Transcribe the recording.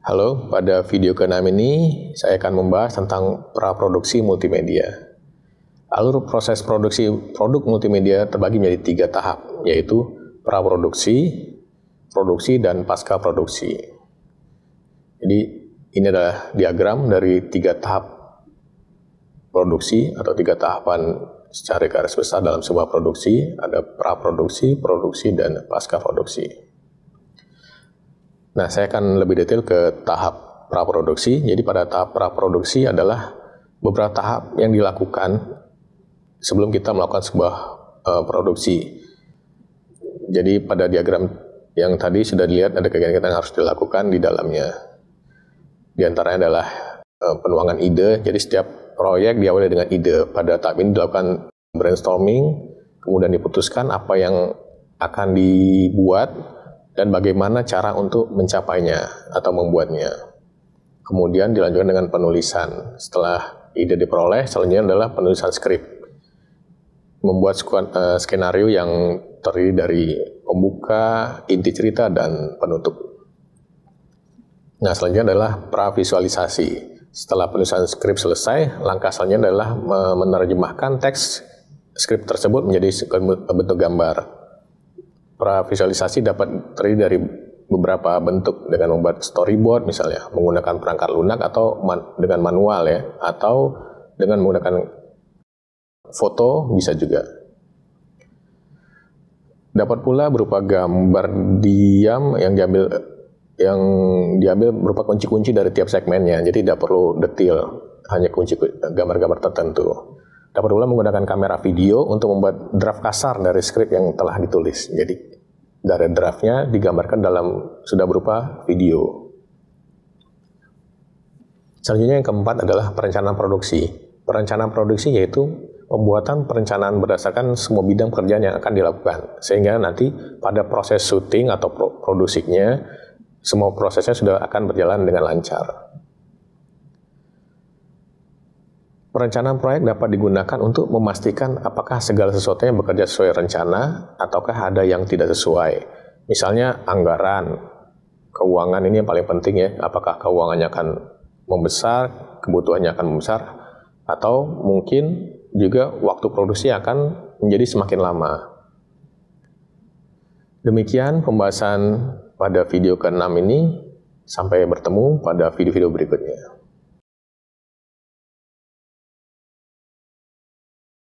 Halo, pada video ke-6 ini saya akan membahas tentang praproduksi multimedia. Alur proses produksi produk multimedia terbagi menjadi tiga tahap, yaitu praproduksi, produksi, dan pasca produksi. Jadi ini adalah diagram dari tiga tahap produksi atau tiga tahapan secara garis besar dalam sebuah produksi, ada praproduksi, produksi, dan pasca produksi. Nah, saya akan lebih detail ke tahap praproduksi. Jadi pada tahap praproduksi adalah beberapa tahap yang dilakukan sebelum kita melakukan sebuah uh, produksi. Jadi pada diagram yang tadi sudah dilihat ada kegiatan yang harus dilakukan di dalamnya. Di antaranya adalah uh, penuangan ide. Jadi setiap proyek diawali dengan ide. Pada tahap ini dilakukan brainstorming, kemudian diputuskan apa yang akan dibuat, dan bagaimana cara untuk mencapainya atau membuatnya. Kemudian dilanjutkan dengan penulisan. Setelah ide diperoleh, selanjutnya adalah penulisan skrip. Membuat eh, skenario yang terdiri dari pembuka, inti cerita, dan penutup. Nah, selanjutnya adalah pravisualisasi. Setelah penulisan skrip selesai, langkah selanjutnya adalah menerjemahkan teks skrip tersebut menjadi bentuk gambar. Pravisualisasi dapat terdiri dari beberapa bentuk dengan membuat storyboard misalnya, menggunakan perangkat lunak atau man dengan manual ya, atau dengan menggunakan foto bisa juga. Dapat pula berupa gambar diam yang diambil yang diambil berupa kunci-kunci dari tiap segmennya, jadi tidak perlu detail hanya kunci gambar-gambar tertentu. Dapat pula menggunakan kamera video untuk membuat draft kasar dari skrip yang telah ditulis. Jadi dari draftnya digambarkan dalam sudah berupa video. Selanjutnya yang keempat adalah perencanaan produksi. Perencanaan produksi yaitu pembuatan perencanaan berdasarkan semua bidang pekerjaan yang akan dilakukan. Sehingga nanti pada proses syuting atau produksinya, semua prosesnya sudah akan berjalan dengan lancar. Perencanaan proyek dapat digunakan untuk memastikan apakah segala sesuatunya bekerja sesuai rencana ataukah ada yang tidak sesuai. Misalnya anggaran, keuangan ini yang paling penting ya, apakah keuangannya akan membesar, kebutuhannya akan membesar, atau mungkin juga waktu produksi akan menjadi semakin lama. Demikian pembahasan pada video ke-6 ini. Sampai bertemu pada video-video berikutnya.